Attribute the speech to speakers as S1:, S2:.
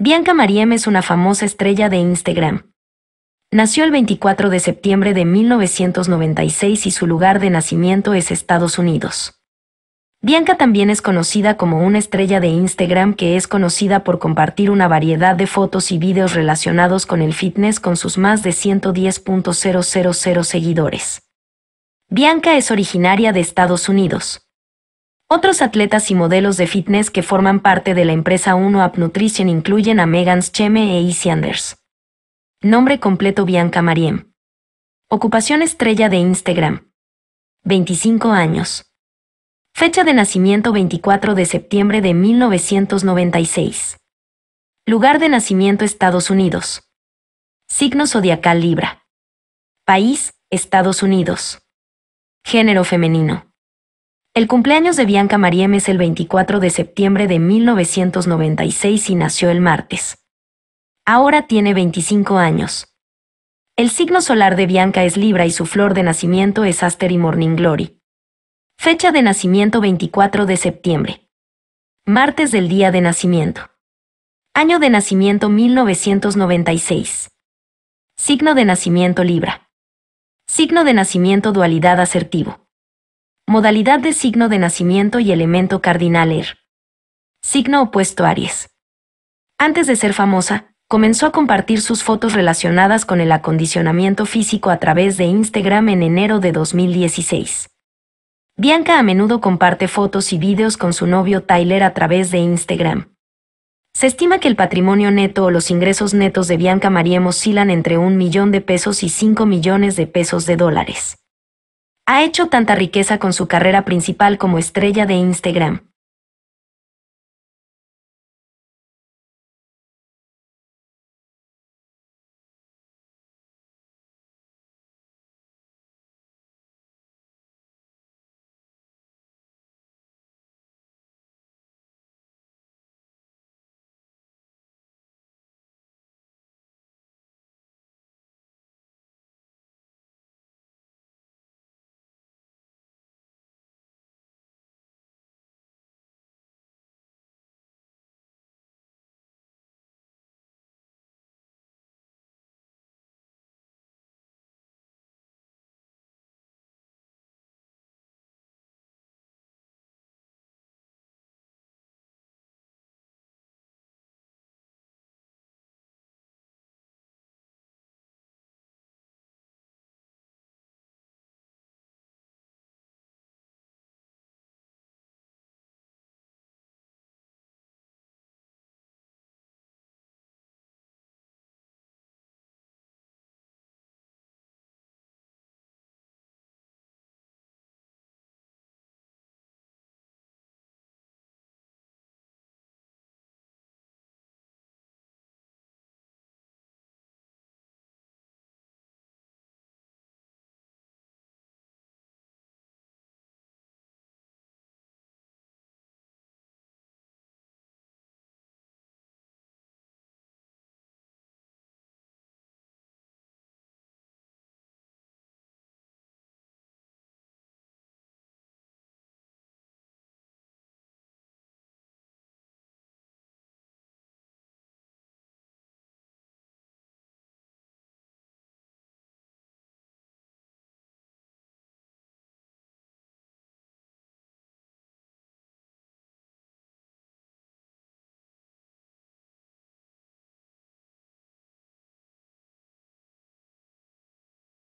S1: Bianca Mariem es una famosa estrella de Instagram. Nació el 24 de septiembre de 1996 y su lugar de nacimiento es Estados Unidos. Bianca también es conocida como una estrella de Instagram que es conocida por compartir una variedad de fotos y videos relacionados con el fitness con sus más de 110.000 seguidores. Bianca es originaria de Estados Unidos. Otros atletas y modelos de fitness que forman parte de la empresa 1Up Nutrition incluyen a Megan Cheme e Izzy Anders. Nombre completo Bianca Mariem. Ocupación estrella de Instagram. 25 años. Fecha de nacimiento 24 de septiembre de 1996. Lugar de nacimiento Estados Unidos. Signo zodiacal Libra. País, Estados Unidos. Género femenino. El cumpleaños de Bianca Mariem es el 24 de septiembre de 1996 y nació el martes. Ahora tiene 25 años. El signo solar de Bianca es Libra y su flor de nacimiento es Aster y Morning Glory. Fecha de nacimiento 24 de septiembre. Martes del día de nacimiento. Año de nacimiento 1996. Signo de nacimiento Libra. Signo de nacimiento dualidad asertivo modalidad de signo de nacimiento y elemento cardinal ER. Signo opuesto Aries. Antes de ser famosa, comenzó a compartir sus fotos relacionadas con el acondicionamiento físico a través de Instagram en enero de 2016. Bianca a menudo comparte fotos y vídeos con su novio Tyler a través de Instagram. Se estima que el patrimonio neto o los ingresos netos de Bianca Mariem oscilan entre un millón de pesos y cinco millones de pesos de dólares. Ha hecho tanta riqueza con su carrera principal como estrella de Instagram,